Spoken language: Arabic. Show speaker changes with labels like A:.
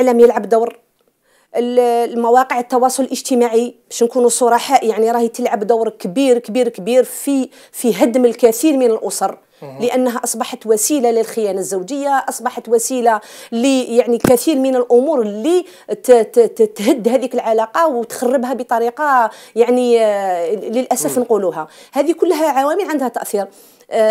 A: الاعلام يلعب دور المواقع التواصل الاجتماعي باش نكونوا صرحاء يعني راهي تلعب دور كبير كبير كبير في في هدم الكثير من الاسر لانها اصبحت وسيله للخيانه الزوجيه اصبحت وسيله ل يعني كثير من الامور اللي تهد هذيك العلاقه وتخربها بطريقه يعني آه، للاسف نقولوها هذه كلها عوامل عندها تاثير آه،